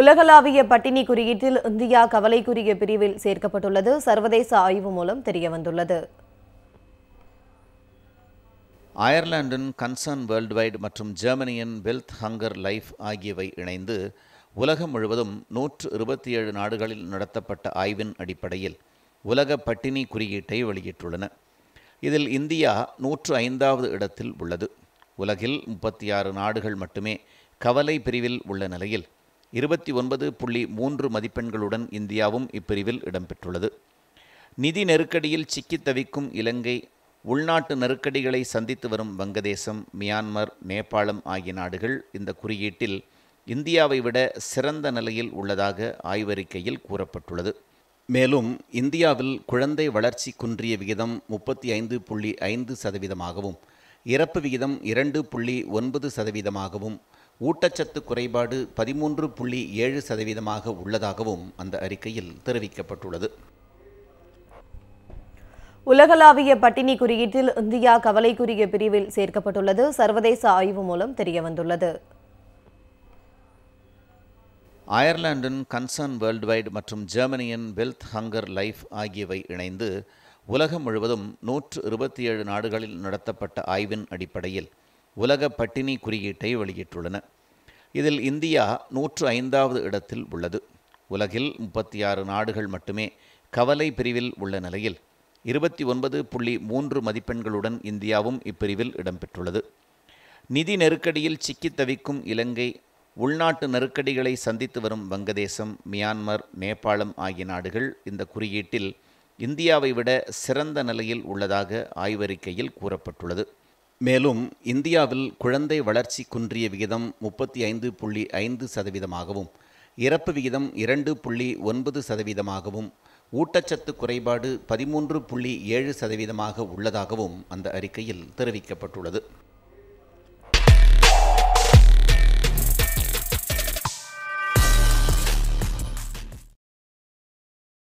உலகளாவிய பட்டினி குறியீட்டில் இந்தியா கவலைக்குரிய பிரிவில் சேர்க்கப்பட்டுள்ளது சர்வதேச ஆய்வு மூலம் தெரியவந்துள்ளது அயர்லாந்தின் கன்சர்ன் வேர்ல்டுவைட் மற்றும் ஜெர்மனியின் வெல்த் ஹங்கர் லைஃப் ஆகியவை இணைந்து உலகம் முழுவதும் நூற்று இருபத்தி ஏழு நாடுகளில் நடத்தப்பட்ட ஆய்வின் அடிப்படையில் உலக பட்டினி குறியீட்டை வெளியிட்டுள்ளன இதில் இந்தியா நூற்று ஐந்தாவது இடத்தில் உள்ளது உலகில் முப்பத்தி ஆறு நாடுகள் மட்டுமே கவலை பிரிவில் உள்ள நிலையில் இருபத்தி ஒன்பது புள்ளி மூன்று மதிப்பெண்களுடன் இந்தியாவும் இப்பிரிவில் இடம்பெற்றுள்ளது நிதி நெருக்கடியில் சிக்கித் தவிக்கும் இலங்கை உள்நாட்டு நெருக்கடிகளை சந்தித்து வரும் வங்கதேசம் மியான்மர் நேபாளம் ஆகிய நாடுகள் இந்த குறியீட்டில் இந்தியாவை விட சிறந்த நிலையில் உள்ளதாக ஆய்வறிக்கையில் கூறப்பட்டுள்ளது மேலும் இந்தியாவில் குழந்தை வளர்ச்சி குன்றிய விகிதம் முப்பத்தி ஐந்து புள்ளி ஐந்து சதவீதமாகவும் இறப்பு விகிதம் இரண்டு புள்ளி ஒன்பது சதவீதமாகவும் ஊட்டச்சத்து குறைபாடு பதிமூன்று புள்ளி ஏழு சதவீதமாக உள்ளதாகவும் அந்த அறிக்கையில் தெரிவிக்கப்பட்டுள்ளது உலகளாவிய பட்டினி குறியீட்டில் இந்தியா கவலைக்குரிய பிரிவில் சேர்க்கப்பட்டுள்ளது சர்வதேச ஆய்வு மூலம் தெரியவந்துள்ளது அயர்லாந்தின் கன்சர்ன் வேர்ல்டு வைடு மற்றும் ஜெர்மனியின் வெல்த் ஹங்கர் லைஃப் ஆகியவை இணைந்து உலகம் முழுவதும் நூற்று இருபத்தி ஏழு நாடுகளில் நடத்தப்பட்ட ஆய்வின் அடிப்படையில் உலக பட்டினி குறியீட்டை வெளியிட்டுள்ளன இதில் இந்தியா நூற்று ஐந்தாவது இடத்தில் உள்ளது உலகில் முப்பத்தி ஆறு நாடுகள் மட்டுமே கவலை பிரிவில் உள்ள நிலையில் இருபத்தி ஒன்பது புள்ளி மூன்று மதிப்பெண்களுடன் இந்தியாவும் இப்பிரிவில் இடம்பெற்றுள்ளது நிதி நெருக்கடியில் சிக்கித் தவிக்கும் இலங்கை உள்நாட்டு நெருக்கடிகளை சந்தித்து வரும் வங்கதேசம் மியான்மர் நேபாளம் ஆகிய நாடுகள் இந்த குறியீட்டில் இந்தியாவை விட சிறந்த நிலையில் உள்ளதாக ஆய்வறிக்கையில் கூறப்பட்டுள்ளது மேலும் இந்தியாவில் குழந்தை வளர்ச்சி குன்றிய விகிதம் முப்பத்தி ஐந்து புள்ளி ஐந்து சதவீதமாகவும் இறப்பு விகிதம் இரண்டு புள்ளி ஒன்பது சதவீதமாகவும் ஊட்டச்சத்து குறைபாடு பதிமூன்று புள்ளி ஏழு சதவீதமாக உள்ளதாகவும் அந்த அறிக்கையில் தெரிவிக்கப்பட்டுள்ளது